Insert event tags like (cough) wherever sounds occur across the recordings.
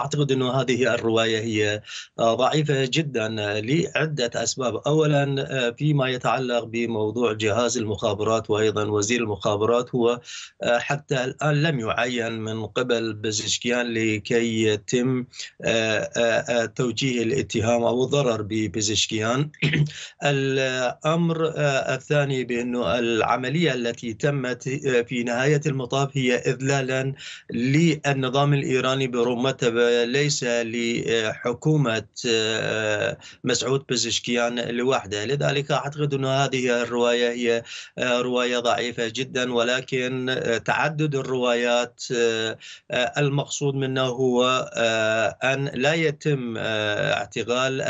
أعتقد أن هذه الرواية هي آه، ضعيفة جدا آه، لعدة أسباب أولا آه، فيما يتعلق بموضوع جهاز المخابرات وأيضا وزير المخابرات هو حتى الآن لم يعين من قبل بزشكيان لكي يتم توجيه الاتهام أو الضرر ببزشكيان (clears throat) الأمر الثاني بأنه العملية التي تمت في نهاية المطاف هي إذلالا للنظام الإيراني برمته وليس لحكومة آه، مسعود بزشكيان لوحده لذلك أعتقد أن هذه الرواية هي آه، رواية ضعيفة جدا ولكن آه، تعدد الروايات المقصود منه هو أن لا يتم اعتقال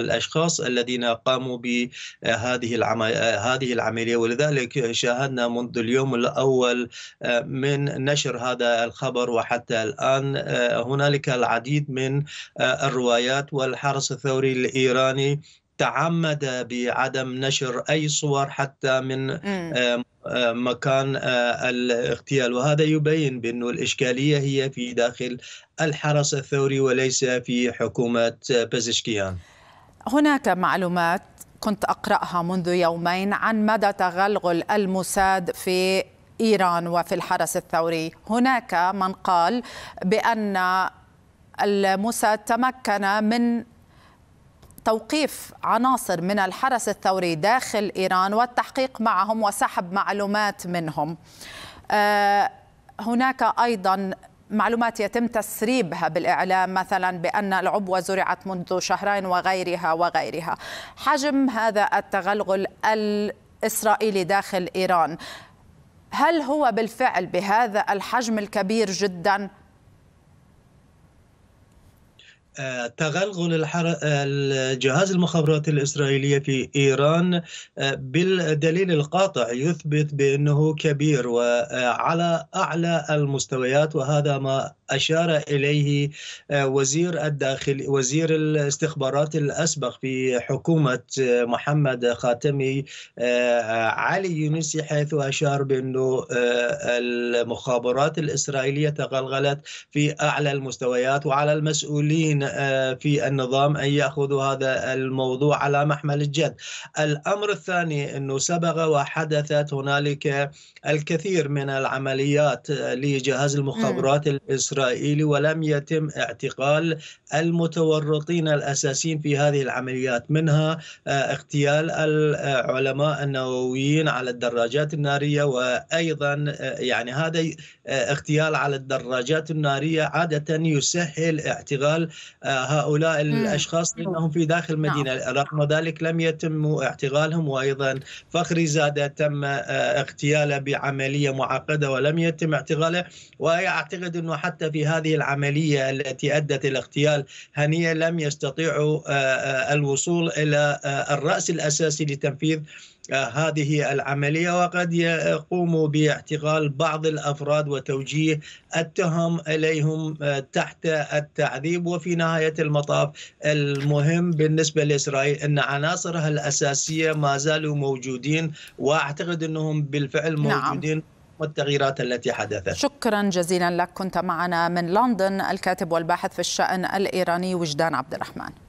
الأشخاص الذين قاموا بهذه هذه العملية ولذلك شاهدنا منذ اليوم الأول من نشر هذا الخبر وحتى الآن هنالك العديد من آه، الروايات والحرس الثوري الايراني تعمد بعدم نشر اي صور حتى من م. آه، آه، مكان الاغتيال وهذا يبين بأن الإشكالية هي في داخل الحرس الثوري وليس في حكومة بازشكيان هناك معلومات كنت أقرأها منذ يومين عن مدى تغلغل الموساد في إيران وفي الحرس الثوري هناك من قال بأن الموسى تمكن من توقيف عناصر من الحرس الثوري داخل إيران والتحقيق معهم وسحب معلومات منهم آه، هناك أيضا معلومات يتم تسريبها بالإعلام مثلا بأن العبوة زرعت منذ شهرين وغيرها وغيرها حجم هذا التغلغل الإسرائيلي داخل إيران هل هو بالفعل بهذا الحجم الكبير جدا آه، تغلغل الحر... آه، الجهاز المخابرات الإسرائيلية في إيران آه، بالدليل القاطع يثبت بأنه كبير وعلى أعلى المستويات وهذا ما أشار إليه آه، وزير الداخل وزير الاستخبارات الأسبق في حكومة آه، محمد خاتمي آه، علي يونسي حيث أشار بأنه المخابرات الإسرائيلية تغلغلت في أعلى المستويات وعلى المسؤولين في النظام أن يأخذوا هذا الموضوع على محمل الجد الأمر الثاني أنه سبق وحدثت هنالك الكثير من العمليات لجهاز المخابرات الإسرائيلية الإسرائيلي ولم يتم اعتقال المتورطين الأساسيين في هذه العمليات منها آه، اغتيال العلماء النوويين على الدراجات النارية وأيضا آه، يعني هذا آه، اغتيال على الدراجات النارية عادة يسهل اعتقال هؤلاء الأشخاص لأنهم في داخل نعم. المدينة رغم ذلك لم يتم اعتقالهم وأيضا فخري زادة تم اغتياله بعملية معقدة ولم يتم اعتقاله وأعتقد أنه حتى في هذه العملية التي أدت إلى اغتيال هنية لم يستطيعوا آه، آه، الوصول إلى آه، الرأس الأساسي لتنفيذ هذه العملية وقد يقوموا باعتقال بعض الأفراد وتوجيه التهم إليهم تحت التعذيب وفي نهاية المطاف المهم بالنسبة لإسرائيل أن عناصرها الأساسية ما زالوا موجودين وأعتقد أنهم بالفعل نعم. موجودين نعم. والتغييرات التي حدثت شكرا جزيلا لك كنت معنا من لندن الكاتب والباحث في الشأن الإيراني وجدان عبد الرحمن